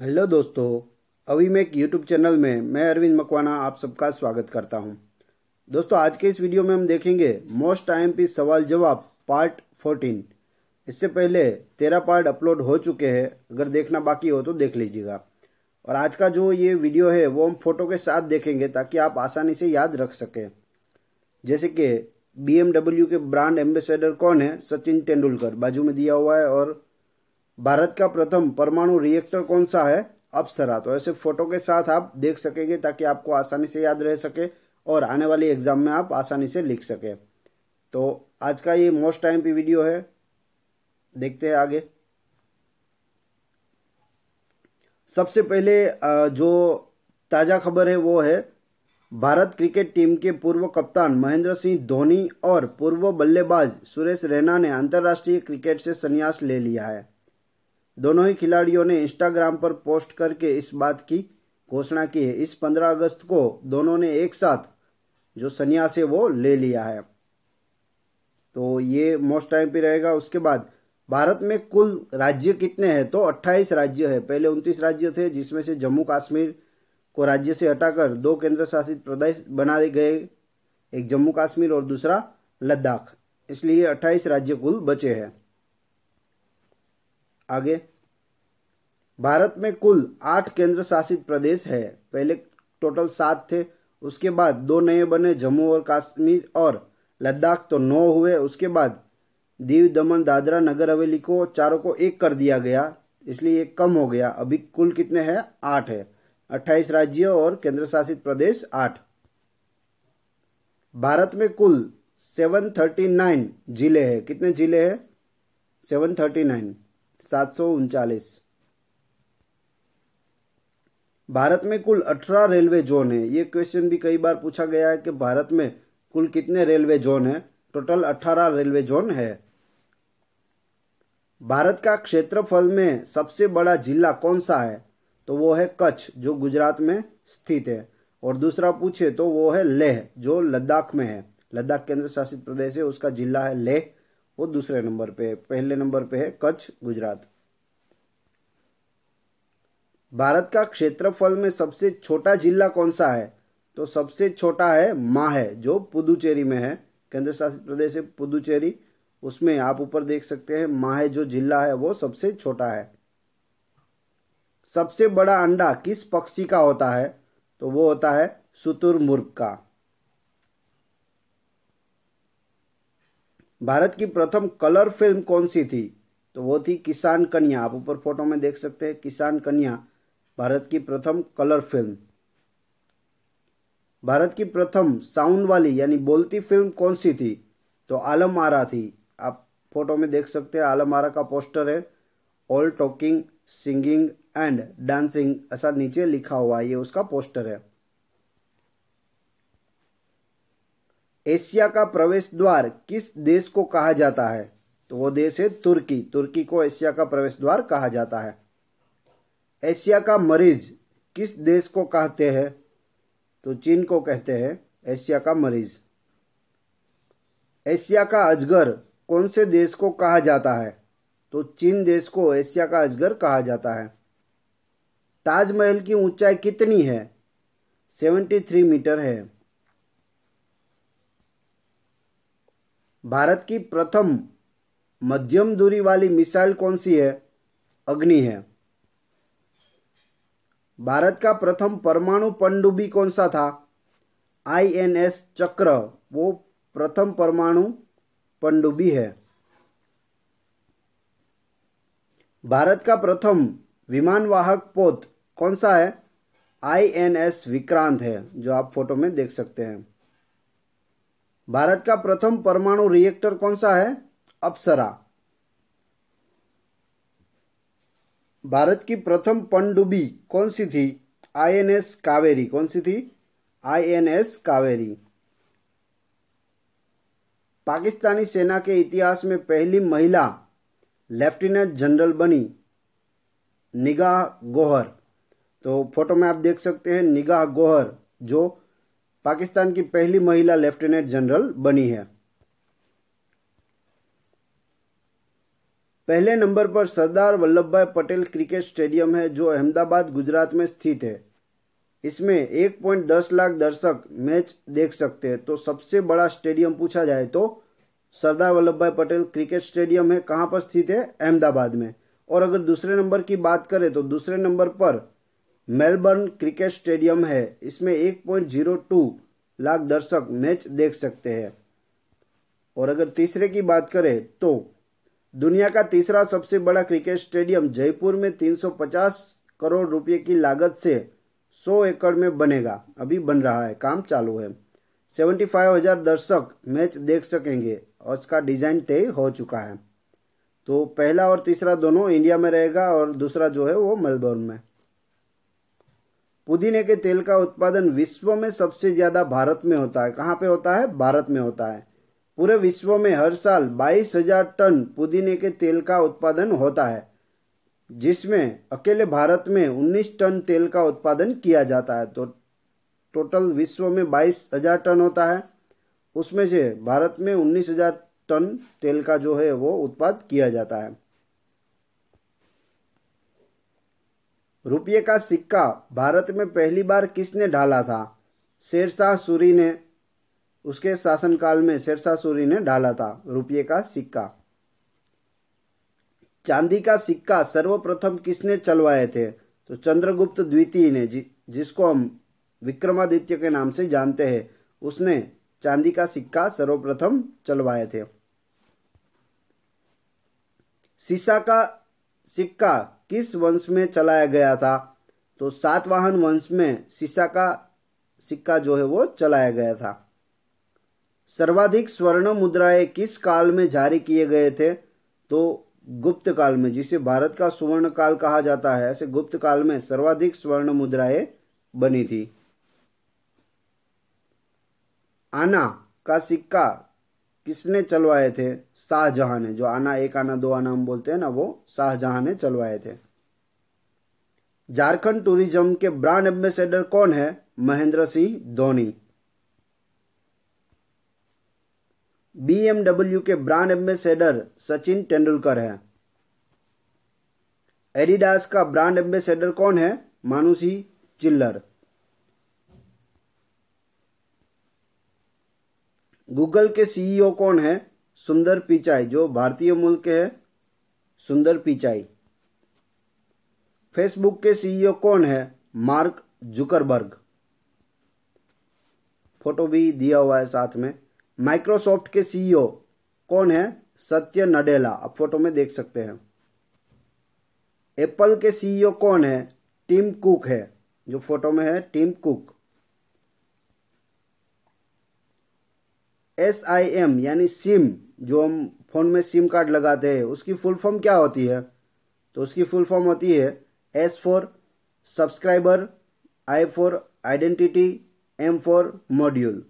hello दोस्तों अभी मैं एक यूट्यूब चैनल में मैं अरविंद मकवाना आप सबका स्वागत करता हूं दोस्तों आज के इस वीडियो में हम देखेंगे मोस्ट आई एम पी सवाल जवाब पार्ट 14 इससे पहले तेरह पार्ट अपलोड हो चुके हैं अगर देखना बाकी हो तो देख लीजिएगा और आज का जो ये वीडियो है वो हम फोटो के साथ देखेंगे ताकि आप आसानी से याद रख सकें जैसे कि बी के ब्रांड एम्बेसडर कौन है सचिन तेंदुलकर बाजू में दिया हुआ है और भारत का प्रथम परमाणु रिएक्टर कौन सा है अप्सरा तो ऐसे फोटो के साथ आप देख सकेंगे ताकि आपको आसानी से याद रह सके और आने वाली एग्जाम में आप आसानी से लिख सके तो आज का ये मोस्ट टाइम पे वीडियो है देखते हैं आगे सबसे पहले जो ताज़ा खबर है वो है भारत क्रिकेट टीम के पूर्व कप्तान महेंद्र सिंह धोनी और पूर्व बल्लेबाज सुरेश रैना ने अंतर्राष्ट्रीय क्रिकेट से संन्यास ले लिया है दोनों ही खिलाड़ियों ने इंस्टाग्राम पर पोस्ट करके इस बात की घोषणा की है इस 15 अगस्त को दोनों ने एक साथ जो संन्यास है वो ले लिया है तो ये मोस्ट टाइम पे रहेगा उसके बाद भारत में कुल राज्य कितने हैं तो 28 राज्य है पहले 29 राज्य थे जिसमें से जम्मू कश्मीर को राज्य से हटाकर दो केंद्र शासित प्रदेश बनाए गए एक जम्मू कश्मीर और दूसरा लद्दाख इसलिए 28 राज्य कुल बचे हैं आगे भारत में कुल आठ केंद्र शासित प्रदेश है पहले टोटल सात थे उसके बाद दो नए बने जम्मू और कश्मीर और लद्दाख तो नौ हुए उसके बाद दीव दमन दादरा नगर हवेली को चारों को एक कर दिया गया इसलिए एक कम हो गया अभी कुल कितने हैं आठ है अट्ठाईस राज्य और केंद्र शासित प्रदेश आठ भारत में कुल सेवन थर्टी नाइन जिले हैं कितने जिले हैं सेवन थर्टी नाइन सात सौ उनचालीस भारत में कुल अठारह रेलवे जोन है ये क्वेश्चन भी कई बार पूछा गया है कि भारत में कुल कितने रेलवे जोन है टोटल अठारह रेलवे जोन है भारत का क्षेत्रफल में सबसे बड़ा जिला कौन सा है तो वो है कच्छ जो गुजरात में स्थित है और दूसरा पूछे तो वो है लेह जो लद्दाख में है लद्दाख केंद्र शासित प्रदेश है उसका जिला है लेह वो दूसरे नंबर पे है पहले नंबर पे है कच्छ गुजरात भारत का क्षेत्रफल में सबसे छोटा जिला कौन सा है तो सबसे छोटा है माह है जो पुदुचेरी में है केंद्र शासित प्रदेश है पुदुचेरी उसमें आप ऊपर देख सकते हैं माहे जो जिला है वो सबसे छोटा है सबसे बड़ा अंडा किस पक्षी का होता है तो वो होता है सुतुरमुर्ग का भारत की प्रथम कलर फिल्म कौन सी थी तो वो थी किसान कन्या आप ऊपर फोटो में देख सकते हैं किसान कन्या भारत की प्रथम कलर फिल्म भारत की प्रथम साउंड वाली यानी बोलती फिल्म कौन सी थी तो आलम आरा थी आप फोटो में देख सकते हैं आलम आरा का पोस्टर है all talking singing and dancing ऐसा नीचे लिखा हुआ है ये उसका पोस्टर है एशिया का प्रवेश द्वार किस देश को कहा जाता है तो वो देश है तुर्की तुर्की को एशिया का प्रवेश द्वार कहा जाता है एशिया का मरीज किस देश को कहते हैं तो चीन को कहते हैं एशिया का मरीज एशिया का अजगर कौन से देश को कहा जाता है तो चीन देश को एशिया का अजगर कहा जाता है ताजमहल की ऊंचाई कितनी है सेवेंटी थ्री मीटर है भारत की प्रथम मध्यम दूरी वाली मिसाइल कौन सी है अग्नि है भारत का प्रथम परमाणु पनडुब्बी कौन सा था आईएनएस चक्र वो प्रथम परमाणु पनडुब्बी है भारत का प्रथम विमानवाहक पोत कौन सा है आईएनएस विक्रांत है जो आप फोटो में देख सकते हैं भारत का प्रथम परमाणु रिएक्टर कौन सा है अप्सरा भारत की प्रथम पनडुब्बी कौन सी थी आईएनएस कावेरी कौन सी थी आईएनएस कावेरी पाकिस्तानी सेना के इतिहास में पहली महिला लेफ्टिनेंट जनरल बनी निगाह गोहर तो फोटो में आप देख सकते हैं निगाह गोहर जो पाकिस्तान की पहली महिला लेफ्टिनेंट जनरल बनी है पहले नंबर पर सरदार वल्लभ भाई पटेल क्रिकेट स्टेडियम है जो अहमदाबाद गुजरात में स्थित है इसमें 1.10 लाख दर्शक मैच देख सकते हैं तो सबसे बड़ा स्टेडियम पूछा जाए तो सरदार वल्लभ भाई पटेल क्रिकेट स्टेडियम है कहां पर स्थित है अहमदाबाद में और अगर दूसरे नंबर की बात करें तो दूसरे नंबर पर मेलबर्न क्रिकेट स्टेडियम है इसमें 1.02 लाख दर्शक मैच देख सकते हैं और अगर तीसरे की बात करें तो दुनिया का तीसरा सबसे बड़ा क्रिकेट स्टेडियम जयपुर में 350 करोड़ रुपए की लागत से 100 एकड़ में बनेगा अभी बन रहा है काम चालू है 75,000 दर्शक मैच देख सकेंगे और इसका डिज़ाइन तय हो चुका है तो पहला और तीसरा दोनों इंडिया में रहेगा और दूसरा जो है वो मेलबोर्न में पुदीने के तेल का उत्पादन विश्व में सबसे ज़्यादा भारत में होता है कहाँ पे होता है भारत में होता है पूरे विश्व में हर साल बाईस हजार टन पुदीने के तेल का उत्पादन होता है जिसमें अकेले भारत में 19 टन तेल का उत्पादन किया जाता है तो टोटल विश्व में बाईस हजार टन होता है उसमें से भारत में उन्नीस हजार टन तेल का जो है वो उत्पाद किया जाता है रुपये का सिक्का भारत में पहली बार किसने ढाला था शेरशाह सूरी ने उसके शासनकाल में शेरशाह सूरी ने ढाला था रुपये का सिक्का चांदी का सिक्का सर्वप्रथम किसने चलवाए थे तो चंद्रगुप्त द्वितीय ने जि, जिसको हम विक्रमादित्य के नाम से जानते हैं उसने चांदी का सिक्का सर्वप्रथम चलवाए थे सीसा का सिक्का किस वंश में चलाया गया था तो सातवाहन वंश में सीसा का सिक्का जो है वो चलाया गया था सर्वाधिक स्वर्ण मुद्राएं किस काल में जारी किए गए थे तो गुप्त काल में जिसे भारत का सुवर्ण काल कहा जाता है ऐसे गुप्त काल में सर्वाधिक स्वर्ण मुद्राएं बनी थी आना का सिक्का किसने चलवाए थे शाहजहां ने जो आना एक आना दो आना हम बोलते हैं ना वो शाहजहां ने चलवाए थे झारखंड टूरिज्म के ब्रांड एम्बेसडर कौन है महेंद्र सिंह धोनी बीएमडब्ल्यू के ब्रांड एम्बेसडर सचिन तेंदुलकर है एडिडास का ब्रांड एम्बेसडर कौन है मानुषी चिल्लर गूगल के सीईओ e कौन है सुंदर पिचाई जो भारतीय मूल के है सुंदर पिचाई फेसबुक के सीईओ e कौन है मार्क जुकरबर्ग फोटो भी दिया हुआ है साथ में माइक्रोसॉफ्ट के सीईओ e कौन है सत्य नडेला आप फोटो में देख सकते हैं एप्पल के सीईओ कौन है टीम कुक है जो फोटो में है Tim Cook S I M यानी सिम जो हम फ़ोन में सिम कार्ड लगाते हैं उसकी फुल फॉर्म क्या होती है तो उसकी फुल फॉर्म होती है S for subscriber I for identity M for module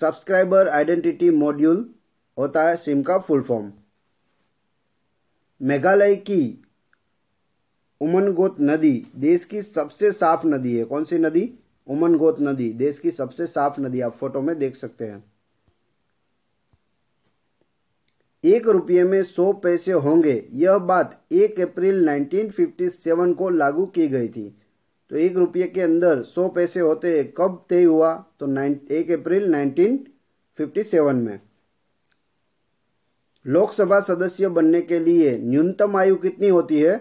subscriber identity module होता है सिम का फुल फॉर्म मेघालय की उमनगोत नदी देश की सबसे साफ नदी है कौन सी नदी उमनगोत नदी देश की सबसे साफ नदी आप फोटो में देख सकते हैं एक रुपये में सौ पैसे होंगे यह बात एक अप्रैल 1957 को लागू की गई थी तो एक रुपये के अंदर सौ पैसे होते कब तय हुआ तो नाइन एक अप्रैल 1957 में लोकसभा सदस्य बनने के लिए न्यूनतम आयु कितनी होती है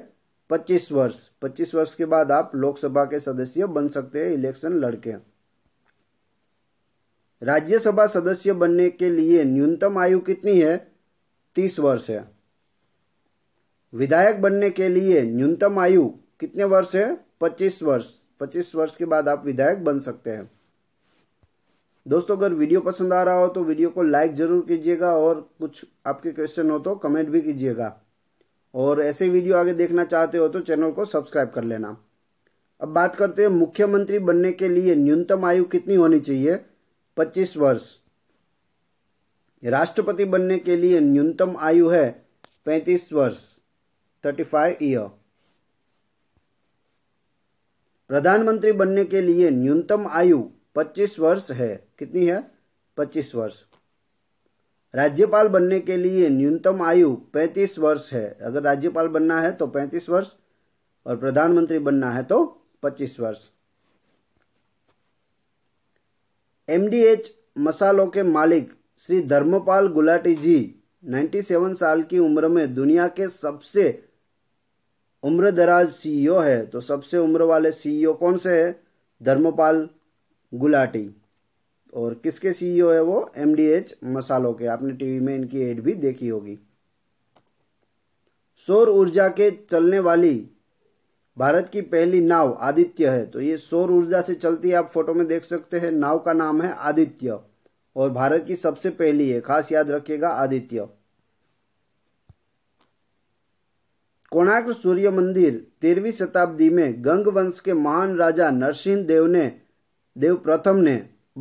25 वर्ष 25 वर्ष के बाद आप लोकसभा के सदस्य बन सकते हैं इलेक्शन लड़के राज्यसभा सदस्य बनने के लिए न्यूनतम आयु कितनी है तीस वर्ष है विधायक बनने के लिए न्यूनतम आयु कितने वर्ष है पच्चीस वर्ष पच्चीस वर्ष के बाद आप विधायक बन सकते हैं दोस्तों अगर वीडियो पसंद आ रहा हो तो वीडियो को लाइक जरूर कीजिएगा और कुछ आपके क्वेश्चन हो तो कमेंट भी कीजिएगा और ऐसे वीडियो आगे देखना चाहते हो तो चैनल को सब्सक्राइब कर लेना अब बात करते हैं मुख्यमंत्री बनने के लिए न्यूनतम आयु कितनी होनी चाहिए 25 वर्ष राष्ट्रपति बनने के लिए न्यूनतम आयु है पैंतीस वर्ष थर्टी फाइव ईयर प्रधानमंत्री बनने के लिए न्यूनतम आयु पच्चीस वर्ष है कितनी है पच्चीस वर्ष राज्यपाल बनने के लिए न्यूनतम आयु पैंतीस वर्ष है अगर राज्यपाल बनना है तो पैंतीस वर्ष और प्रधानमंत्री बनना है तो पच्चीस वर्ष एमडीएच मसालों के मालिक श्री धर्मपाल गुलाटी जी 97 साल की उम्र में दुनिया के सबसे उम्र दराज सीईओ e है तो सबसे उम्र वाले सीईओ e कौन से है धर्मपाल गुलाटी और किसके सीईओ e है वो एमडीएच मसालों के आपने टीवी में इनकी एड भी देखी होगी सौर ऊर्जा के चलने वाली भारत की पहली नाव आदित्य है तो ये सौर ऊर्जा से चलती है आप फोटो में देख सकते हैं नाव का नाम है आदित्य और भारत की सबसे पहली है खास याद रखिएगा आदित्य कोणार्क सूर्य मंदिर तेरहवीं शताब्दी में गंग वंश के महान राजा नरसिंह देव ने देव प्रथम ने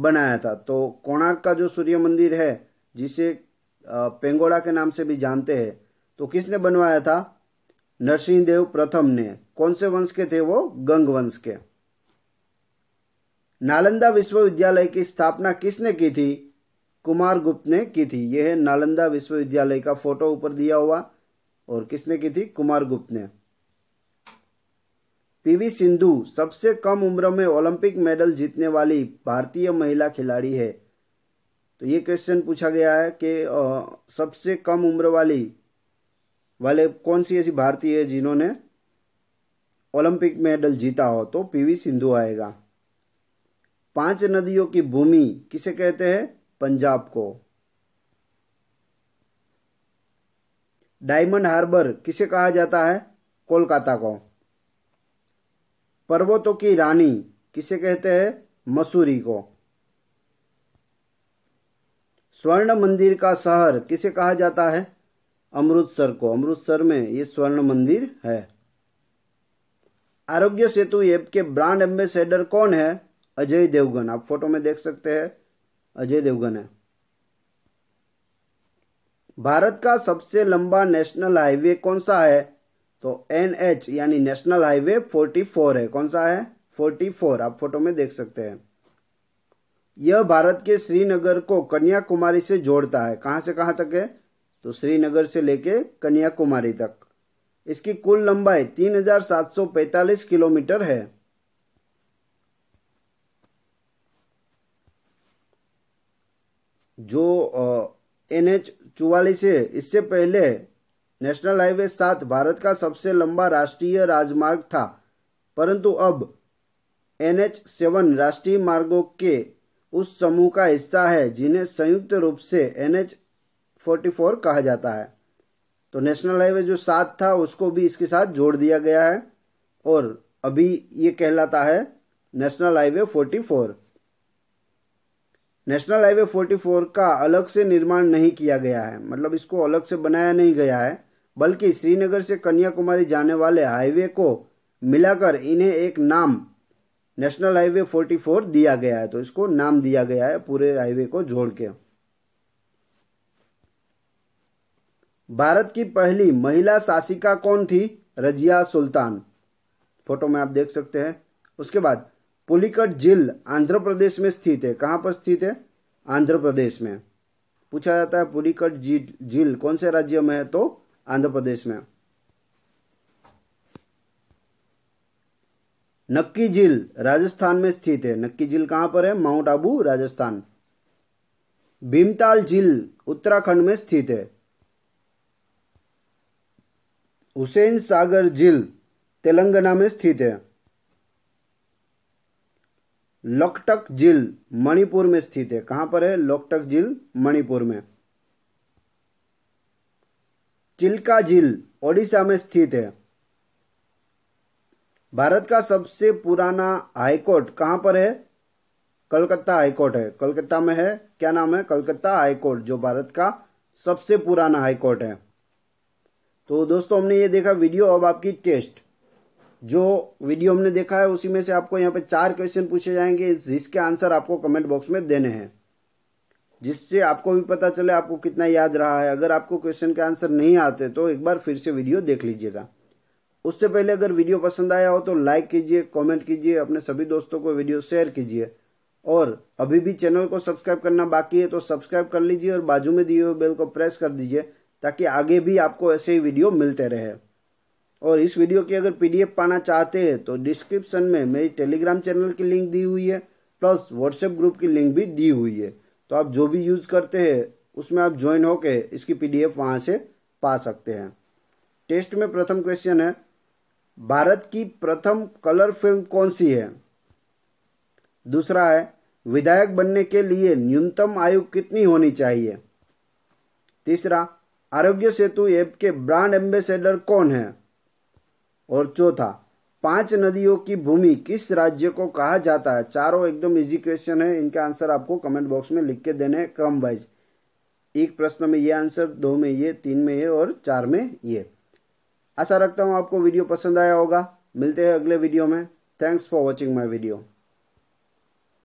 बनाया था तो कोणार्क का जो सूर्य मंदिर है जिसे पेंगोड़ा के नाम से भी जानते हैं तो किसने बनवाया था नरसिंह देव प्रथम ने कौन से वंश के थे वो गंग वंश के नालंदा विश्वविद्यालय की स्थापना किसने की थी कुमार गुप्त ने की थी यह है नालंदा विश्वविद्यालय का फोटो ऊपर दिया हुआ और किसने की थी कुमार गुप्त ने पीवी सिंधु सबसे कम उम्र में ओलंपिक मेडल जीतने वाली भारतीय महिला खिलाड़ी है तो ये क्वेश्चन पूछा गया है कि सबसे कम उम्र वाली वाले कौन सी ऐसी भारतीय है जिन्होंने ओलंपिक मेडल जीता हो तो पीवी सिंधु आएगा पांच नदियों की भूमि किसे कहते हैं पंजाब को डायमंड हार्बर किसे कहा जाता है कोलकाता को पर्वतों की रानी किसे कहते हैं मसूरी को स्वर्ण मंदिर का शहर किसे कहा जाता है अमृतसर को अमृतसर में ये स्वर्ण मंदिर है आरोग्य सेतु ऐप के ब्रांड एम्बेसडर कौन है अजय देवगन आप फोटो में देख सकते हैं अजय देवगन है भारत का सबसे लंबा नेशनल हाईवे कौन सा है तो एन एच यानी नेशनल हाईवे 44 है कौन सा है 44 आप फोटो में देख सकते हैं यह भारत के श्रीनगर को कन्याकुमारी से जोड़ता है कहां से कहां तक है तो श्रीनगर से लेके कन्याकुमारी तक इसकी कुल लंबाई 3745 किलोमीटर है जो एन एच चौवालीस है इससे पहले नेशनल हाईवे सात भारत का सबसे लंबा राष्ट्रीय राजमार्ग था परंतु अब एन एच सेवन राष्ट्रीय मार्गों के उस समूह का हिस्सा है जिन्हें संयुक्त रूप से एन एच फोर्टी फोर कहा जाता है तो नेशनल हाईवे जो सात था उसको भी इसके साथ जोड़ दिया गया है और अभी ये कहलाता है national highway forty four national highway 44 का अलग से निर्माण नहीं किया गया है मतलब इसको अलग से बनाया नहीं गया है बल्कि श्रीनगर से कन्याकुमारी जाने वाले हाईवे को मिलाकर इन्हें एक नाम नेशनल हाईवे 44 दिया गया है तो इसको नाम दिया गया है पूरे हाईवे को जोड़ के भारत की पहली महिला शासिका कौन थी रजिया सुल्तान फोटो में आप देख सकते हैं उसके बाद पुलिकट झील आंध्र प्रदेश में स्थित है कहाँ पर स्थित है आंध्र प्रदेश में पूछा जाता है पुलिकट झील कौन से राज्य में है तो आंध्र प्रदेश में नक्की झील राजस्थान में स्थित है नक्की झील कहां पर है माउंट आबू राजस्थान भीमताल झील उत्तराखंड में स्थित है हुसैन सागर झील तेलंगाना में स्थित है लोकटक झील मणिपुर में स्थित है कहां पर है लोकटक झील मणिपुर में चिल्का झील ओडिशा में स्थित है भारत का सबसे पुराना हाईकोर्ट कहां पर है कलकत्ता हाईकोर्ट है कलकत्ता में है क्या नाम है कलकत्ता हाईकोर्ट जो भारत का सबसे पुराना हाईकोर्ट है तो दोस्तों हमने ये देखा वीडियो अब आपकी टेस्ट जो वीडियो हमने देखा है उसी में से आपको यहाँ पे चार क्वेश्चन पूछे जाएंगे जिसके आंसर आपको कमेंट बॉक्स में देने हैं जिससे आपको भी पता चले आपको कितना याद रहा है अगर आपको क्वेश्चन के आंसर नहीं आते तो एक बार फिर से वीडियो देख लीजिएगा उससे पहले अगर वीडियो पसंद आया हो तो लाइक कीजिए कॉमेंट कीजिए अपने सभी दोस्तों को वीडियो शेयर कीजिए और अभी भी चैनल को सब्सक्राइब करना बाकी है तो सब्सक्राइब कर लीजिए और बाजू में दिए हुए बेल को प्रेस कर दीजिए ताकि आगे भी आपको ऐसे ही वीडियो मिलते रहे और इस वीडियो की अगर पीडीएफ पाना चाहते हैं तो डिस्क्रिप्शन में मेरी टेलीग्राम चैनल की लिंक दी हुई है प्लस व्हाट्सएप ग्रुप की लिंक भी दी हुई है तो आप जो भी यूज़ करते हैं उसमें आप ज्वाइन होकर इसकी पीडीएफ वहां से पा सकते हैं टेस्ट में प्रथम क्वेश्चन है भारत की प्रथम कलर फिल्म कौन सी है दूसरा है विधायक बनने के लिए न्यूनतम आयु कितनी होनी चाहिए तीसरा आरोग्य सेतु ऐप के ब्रांड एम्बेसडर कौन है और चौथा पांच नदियों की भूमि किस राज्य को कहा जाता है चारों एकदम इजी क्वेश्चन है इनका आंसर आपको कमेंट बॉक्स में लिख के देने क्रम वाइज एक प्रश्न में ये आंसर दो में ये तीन में ये और चार में ये आशा रखता हूँ आपको वीडियो पसंद आया होगा मिलते हैं अगले वीडियो में thanks for watching my video